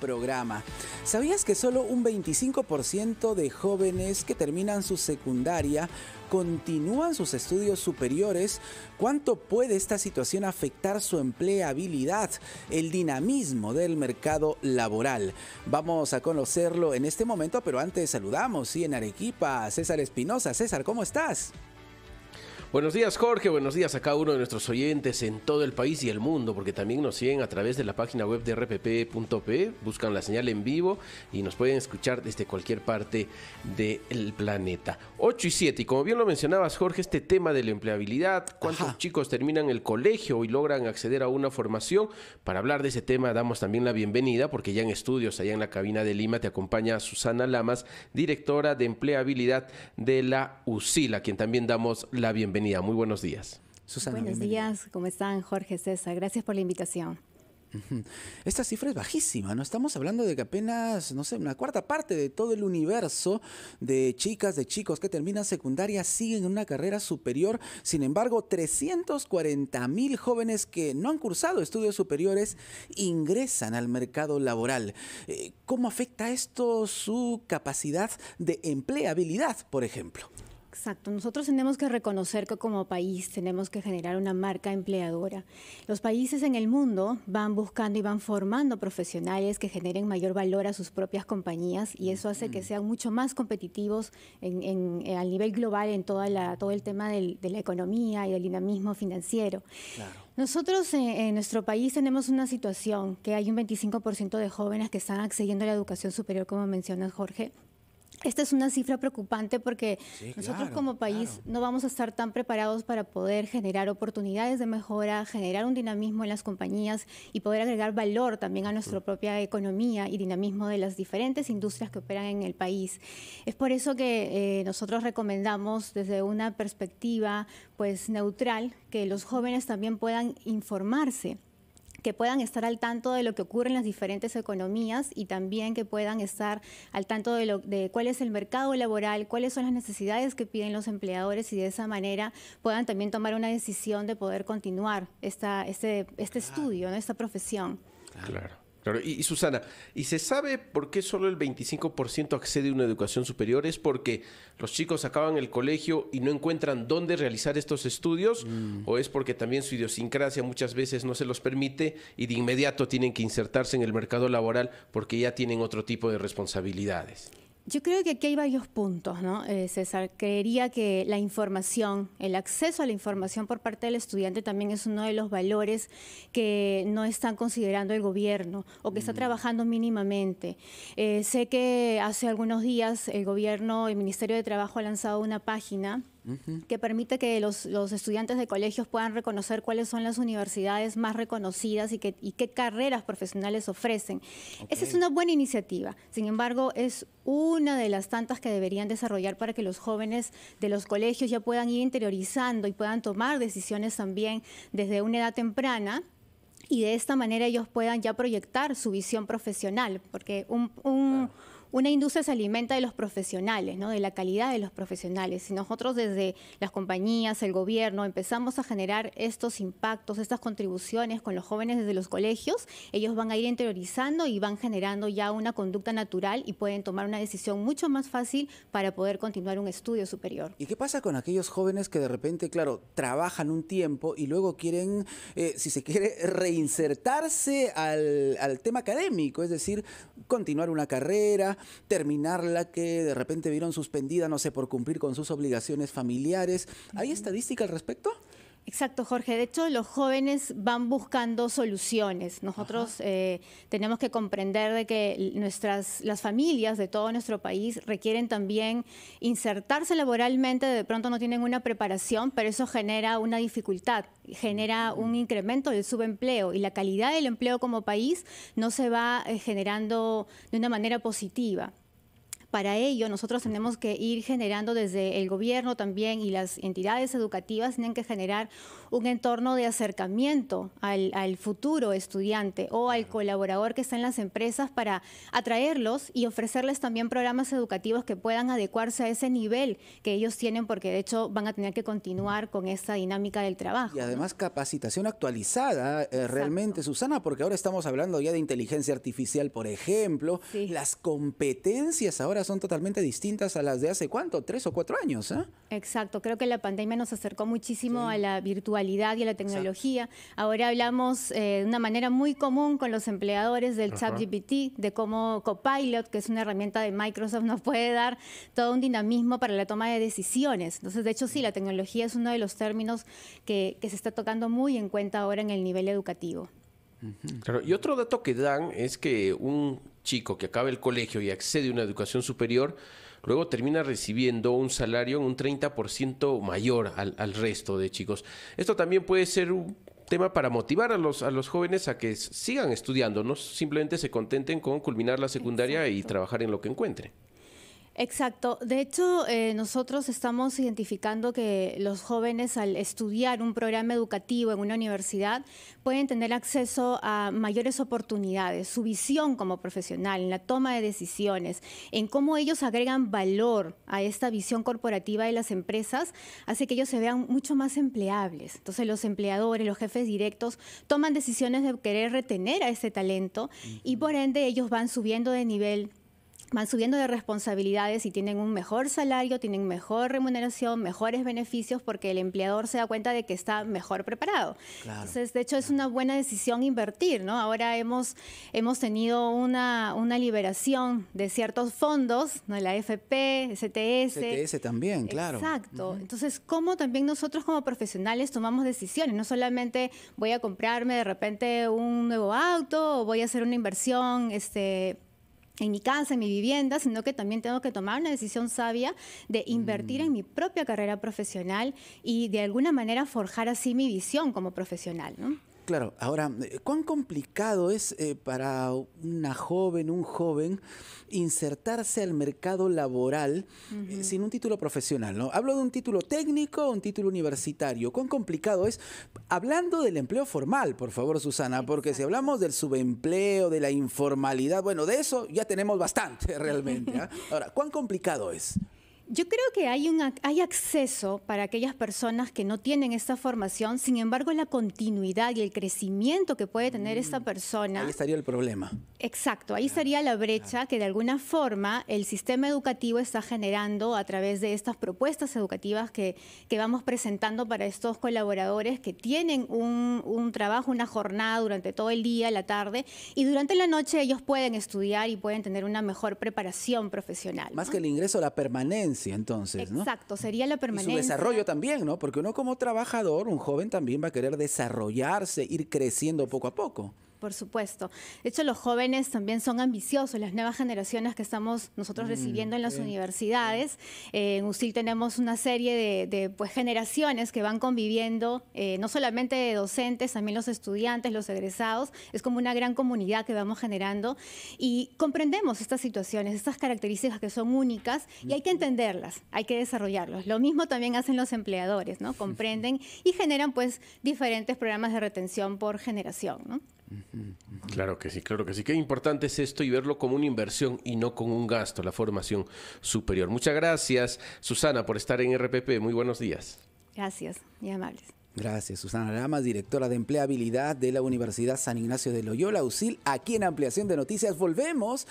programa. ¿Sabías que solo un 25% de jóvenes que terminan su secundaria continúan sus estudios superiores? ¿Cuánto puede esta situación afectar su empleabilidad, el dinamismo del mercado laboral? Vamos a conocerlo en este momento, pero antes saludamos, y en Arequipa, a César Espinosa. César, ¿cómo estás? Buenos días Jorge, buenos días a cada uno de nuestros oyentes en todo el país y el mundo, porque también nos siguen a través de la página web de rpp.p, buscan la señal en vivo y nos pueden escuchar desde cualquier parte del planeta. 8 y 7, y como bien lo mencionabas Jorge, este tema de la empleabilidad, cuántos chicos terminan el colegio y logran acceder a una formación, para hablar de ese tema damos también la bienvenida, porque ya en estudios, allá en la cabina de Lima, te acompaña Susana Lamas, directora de empleabilidad de la USILA, a quien también damos la bienvenida. Muy buenos días. Susana. Buenos días, ¿cómo están Jorge César? Gracias por la invitación. Esta cifra es bajísima, ¿no? Estamos hablando de que apenas, no sé, una cuarta parte de todo el universo de chicas, de chicos que terminan secundaria siguen una carrera superior. Sin embargo, 340 mil jóvenes que no han cursado estudios superiores ingresan al mercado laboral. Eh, ¿Cómo afecta esto su capacidad de empleabilidad, por ejemplo? Exacto, nosotros tenemos que reconocer que como país tenemos que generar una marca empleadora. Los países en el mundo van buscando y van formando profesionales que generen mayor valor a sus propias compañías y eso hace que mm. sean mucho más competitivos en, eh, a nivel global en toda todo el tema de la economía y del dinamismo financiero. Nosotros en nuestro país tenemos una situación que hay un 25% de jóvenes que están accediendo a la educación superior, como mencionas Jorge, esta es una cifra preocupante porque nosotros como país no vamos a estar tan preparados para poder generar oportunidades de mejora, generar un dinamismo en las compañías y poder agregar valor también a nuestra propia economía y dinamismo de las diferentes industrias que operan en el país. Es por eso que eh, nosotros recomendamos desde una perspectiva pues neutral que los jóvenes también puedan informarse que puedan estar al tanto de lo que ocurre en las diferentes economías y también que puedan estar al tanto de, cuál es el mercado laboral, cuáles son las necesidades que piden los empleadores y de esa manera puedan también tomar una decisión de poder continuar esta, este, este estudio, esta profesión. Claro. Claro, y, Susana, ¿y se sabe por qué solo el 25% accede a una educación superior? ¿Es porque los chicos acaban el colegio y no encuentran dónde realizar estos estudios? Mm. ¿O es porque también su idiosincrasia muchas veces no se los permite y de inmediato tienen que insertarse en el mercado laboral porque ya tienen otro tipo de responsabilidades? Yo creo que aquí hay varios puntos, ¿no, eh, César? Creería que la información, el acceso a la información por parte del estudiante también es uno de los valores que no están considerando el gobierno o que está mm. trabajando mínimamente. Eh, sé que hace algunos días el gobierno, el Ministerio de Trabajo ha lanzado una página que permite que los, los, estudiantes de colegios puedan reconocer cuáles son las universidades más reconocidas y, qué carreras profesionales ofrecen. Esa es una buena iniciativa, sin embargo es una de las tantas que deberían desarrollar para que los jóvenes de los colegios ya puedan ir interiorizando y puedan tomar decisiones también desde una edad temprana y de esta manera ellos puedan ya proyectar su visión profesional, porque un, una industria se alimenta de los profesionales, de la calidad de los profesionales. Si nosotros desde las compañías, el gobierno, empezamos a generar estos impactos, estas contribuciones con los jóvenes desde los colegios, ellos van a ir interiorizando y van generando ya una conducta natural y pueden tomar una decisión mucho más fácil para poder continuar un estudio superior. ¿Y qué pasa con aquellos jóvenes que de repente, claro, trabajan un tiempo y luego quieren, eh, si se quiere, reinsertarse al tema académico, es decir, continuar una carrera, la que de repente vieron suspendida, no sé, por cumplir con sus obligaciones familiares. ¿Hay estadística al respecto? Exacto, Jorge. De hecho, los jóvenes van buscando soluciones. Nosotros eh, tenemos que comprender de que nuestras, las familias de todo nuestro país requieren también insertarse laboralmente. De pronto no tienen una preparación, pero eso genera una dificultad, genera un incremento del subempleo y la calidad del empleo como país no se va eh, generando de una manera positiva. Para ello, nosotros tenemos que ir generando desde el gobierno también y las entidades educativas tienen que generar un entorno de acercamiento al, futuro estudiante o al colaborador que está en las empresas para atraerlos y ofrecerles también programas educativos que puedan adecuarse a ese nivel que ellos tienen, porque de hecho van a tener que continuar con esta dinámica del trabajo. Y además capacitación actualizada eh, realmente, Susana, porque ahora estamos hablando ya de inteligencia artificial, por ejemplo, las competencias ahora son totalmente distintas a las de hace cuánto, tres o cuatro años. ¿eh? Exacto, creo que la pandemia nos acercó muchísimo a la virtualidad y a la tecnología. Ahora hablamos eh, de una manera muy común con los empleadores del ChatGPT, de cómo Copilot, que es una herramienta de Microsoft, nos puede dar todo un dinamismo para la toma de decisiones. Entonces, de hecho, sí, mm. la tecnología es uno de los términos que, se está tocando muy en cuenta ahora en el nivel educativo. Y otro dato que dan es que un chico que acaba el colegio y accede a una educación superior, luego termina recibiendo un salario un 30% mayor al, resto de chicos. Esto también puede ser un tema para motivar a los, a los jóvenes a que sigan estudiando, no simplemente se contenten con culminar la secundaria y trabajar en lo que encuentren. Exacto. De hecho, eh, nosotros estamos identificando que los jóvenes al estudiar un programa educativo en una universidad pueden tener acceso a mayores oportunidades, su visión como profesional, en la toma de decisiones, en cómo ellos agregan valor a esta visión corporativa de las empresas, hace que ellos se vean mucho más empleables. Entonces los empleadores, los jefes directos toman decisiones de querer retener a ese talento y por ende ellos van subiendo de nivel, van subiendo de responsabilidades y tienen un mejor salario, tienen mejor remuneración, mejores beneficios porque el empleador se da cuenta de que está mejor preparado. Entonces, de hecho, es una buena decisión invertir, ¿no? Ahora hemos, hemos tenido una, una liberación de ciertos fondos, ¿no? la FP, STS. STS también, claro. Exacto. Entonces, ¿cómo también nosotros como profesionales tomamos decisiones? No solamente voy a comprarme de repente un nuevo auto o voy a hacer una inversión, este en mi casa, en mi vivienda, sino que también tengo que tomar una decisión sabia de invertir mm. en mi propia carrera profesional y de alguna manera forjar así mi visión como profesional. ¿no? Claro, ahora, eh, ¿cuán complicado es eh, para una joven, un joven, insertarse al mercado laboral eh, sin un título profesional? ¿no? Hablo de un título técnico o un título universitario. ¿Cuán complicado es? Hablando del empleo formal, por favor, Susana, porque si hablamos del subempleo, de la informalidad, bueno, de eso ya tenemos bastante realmente. ¿ah? Ahora, ¿cuán complicado es? Yo creo que hay, un, hay acceso para aquellas personas que no tienen esta formación, sin embargo la continuidad y el crecimiento que puede tener esta mm, persona... Ahí estaría el problema. Exacto, ahí estaría la brecha que de alguna forma el sistema educativo está generando a través de estas propuestas educativas que, vamos presentando para estos colaboradores que tienen un, trabajo, una jornada durante todo el día, la tarde, y durante la noche ellos pueden estudiar y pueden tener una mejor preparación profesional. Más que el ingreso, la permanencia entonces, ¿no? Exacto, sería la permanencia. Y su desarrollo también, ¿no? Porque uno como trabajador, un joven también va a querer desarrollarse, ir creciendo poco a poco. Por supuesto. De hecho, los jóvenes también son ambiciosos, las nuevas generaciones que estamos nosotros mm, recibiendo en las universidades. Eh, en USIL tenemos una serie de, pues, generaciones que van conviviendo, eh, no solamente de docentes, también los estudiantes, los egresados. Es como una gran comunidad que vamos generando y comprendemos estas situaciones, estas características que son únicas y hay que entenderlas, hay que desarrollarlas. Lo mismo también hacen los empleadores, ¿no? Comprenden y generan pues diferentes programas de retención por generación, ¿no? Claro que sí, claro que sí. Qué importante es esto y verlo como una inversión y no como un gasto, la formación superior. Muchas gracias, Susana, por estar en RPP. Muy buenos días. Gracias, y amables. Gracias, Susana Lamas, directora de empleabilidad de la Universidad San Ignacio de Loyola, USIL, aquí en Ampliación de Noticias. Volvemos.